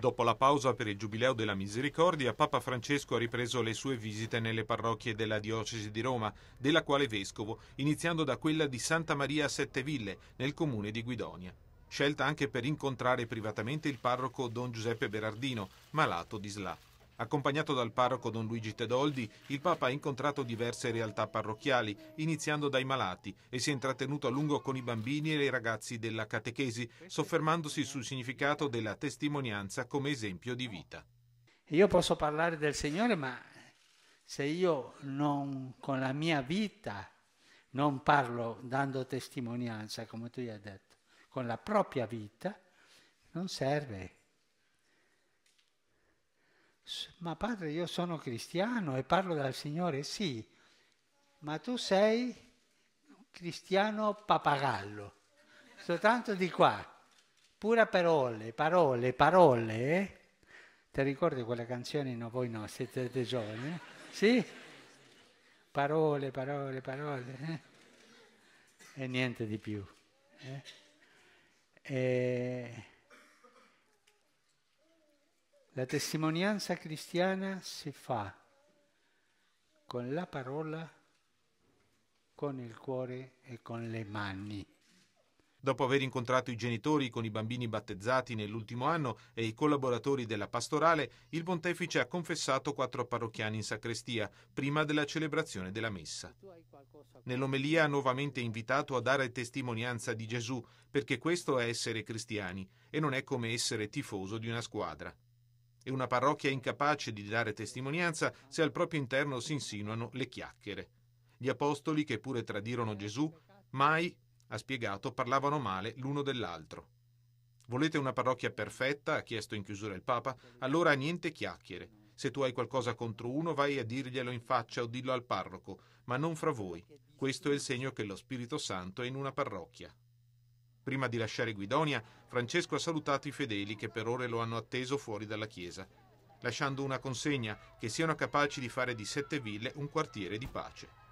Dopo la pausa per il Giubileo della Misericordia, Papa Francesco ha ripreso le sue visite nelle parrocchie della diocesi di Roma, della quale vescovo, iniziando da quella di Santa Maria a Setteville, nel comune di Guidonia. Scelta anche per incontrare privatamente il parroco Don Giuseppe Berardino, malato di SLA. Accompagnato dal parroco Don Luigi Tedoldi, il Papa ha incontrato diverse realtà parrocchiali, iniziando dai malati, e si è intrattenuto a lungo con i bambini e i ragazzi della catechesi, soffermandosi sul significato della testimonianza come esempio di vita. Io posso parlare del Signore, ma se io non con la mia vita non parlo dando testimonianza, come tu hai detto, con la propria vita, non serve ma padre io sono cristiano e parlo dal Signore, sì, ma tu sei cristiano papagallo, soltanto di qua, pura parole, parole, parole. Eh? Ti ricordi quella canzone? No, voi no, siete giovani, sì? Parole, parole, parole. Eh? E niente di più. Eh? E... La testimonianza cristiana si fa con la parola, con il cuore e con le mani. Dopo aver incontrato i genitori con i bambini battezzati nell'ultimo anno e i collaboratori della pastorale, il pontefice ha confessato quattro parrocchiani in sacrestia prima della celebrazione della messa. Nell'omelia ha nuovamente invitato a dare testimonianza di Gesù, perché questo è essere cristiani e non è come essere tifoso di una squadra e una parrocchia incapace di dare testimonianza se al proprio interno si insinuano le chiacchiere. Gli apostoli, che pure tradirono Gesù, mai, ha spiegato, parlavano male l'uno dell'altro. Volete una parrocchia perfetta? ha chiesto in chiusura il Papa. Allora niente chiacchiere. Se tu hai qualcosa contro uno, vai a dirglielo in faccia o dillo al parroco, ma non fra voi. Questo è il segno che lo Spirito Santo è in una parrocchia. Prima di lasciare Guidonia, Francesco ha salutato i fedeli che per ore lo hanno atteso fuori dalla chiesa, lasciando una consegna che siano capaci di fare di Sette Ville un quartiere di pace.